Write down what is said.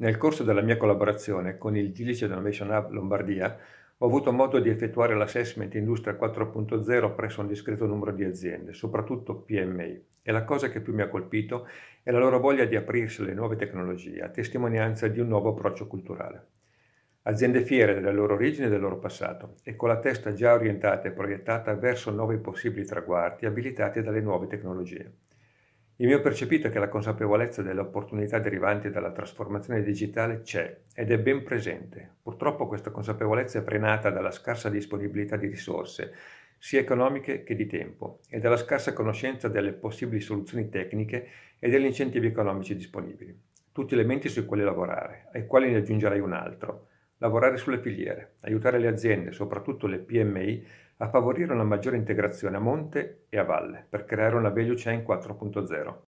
Nel corso della mia collaborazione con il Gilice Innovation Hub Lombardia ho avuto modo di effettuare l'assessment Industria 4.0 presso un discreto numero di aziende, soprattutto PMI, e la cosa che più mi ha colpito è la loro voglia di aprirsi alle nuove tecnologie, a testimonianza di un nuovo approccio culturale. Aziende fiere delle loro origini e del loro passato e con la testa già orientata e proiettata verso nuovi possibili traguardi abilitati dalle nuove tecnologie. Il mio percepito è che la consapevolezza delle opportunità derivanti dalla trasformazione digitale c'è ed è ben presente. Purtroppo questa consapevolezza è frenata dalla scarsa disponibilità di risorse, sia economiche che di tempo, e dalla scarsa conoscenza delle possibili soluzioni tecniche e degli incentivi economici disponibili. Tutti elementi sui quali lavorare, ai quali ne aggiungerei un altro, lavorare sulle filiere, aiutare le aziende, soprattutto le PMI, a favorire una maggiore integrazione a monte e a valle per creare una value chain 4.0.